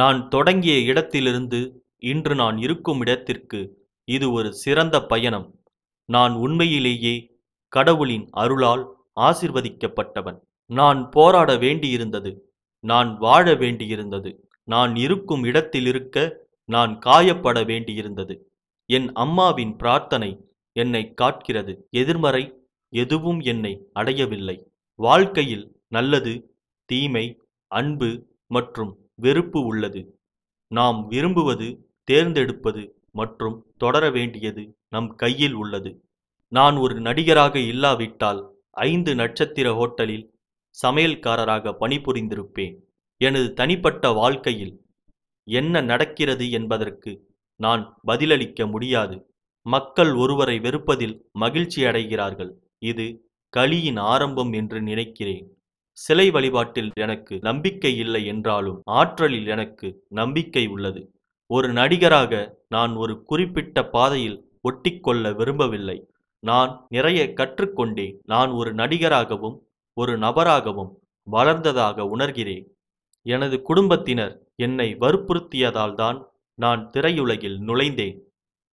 நான் தொடங்கிய இடத்திலிருந்து இன்று நான் இருக்கும் இடத்திற்கு இது ஒரு சிறந்த பயணம் நான் உண்மையிலேயே கடவுளின் அருளால் ஆசிர்வதிக்கப்பட்டவன் நான் போராட வேண்டியிருந்தது நான் வாழ வேண்டியிருந்தது நான் இருக்கும் இடத்தில் இருக்க நான் காயப்பட வேண்டியிருந்தது என் அம்மாவின் பிரார்த்தனை என்னை காட்கிறது எதிர்மறை எதுவும் என்னை அடையவில்லை வாழ்க்கையில் நல்லது தீமை அன்பு மற்றும் வெறுப்பு உள்ளது நாம் விரும்புவது தேர்ந்தெடுப்பது மற்றும் தொடர வேண்டியது நம் கையில் உள்ளது நான் ஒரு நடிகராக இல்லாவிட்டால் ஐந்து நட்சத்திர ஹோட்டலில் சமையல்காரராக பணிபுரிந்திருப்பேன் எனது தனிப்பட்ட வாழ்க்கையில் என்ன நடக்கிறது என்பதற்கு நான் பதிலளிக்க முடியாது மக்கள் ஒருவரை வெறுப்பதில் மகிழ்ச்சி அடைகிறார்கள் இது கலியின் ஆரம்பம் என்று நினைக்கிறேன் சிலை வழிபாட்டில் எனக்கு நம்பிக்கை இல்லை என்றாலும் ஆற்றலில் எனக்கு நம்பிக்கை உள்ளது ஒரு நடிகராக நான் ஒரு குறிப்பிட்ட பாதையில் ஒட்டிக்கொள்ள விரும்பவில்லை நான் நிறைய கற்றுக்கொண்டே நான் ஒரு நடிகராகவும் ஒரு நபராகவும் வளர்ந்ததாக உணர்கிறேன் எனது குடும்பத்தினர் என்னை வற்புறுத்தியதால்தான் நான் திரையுலகில் நுழைந்தேன்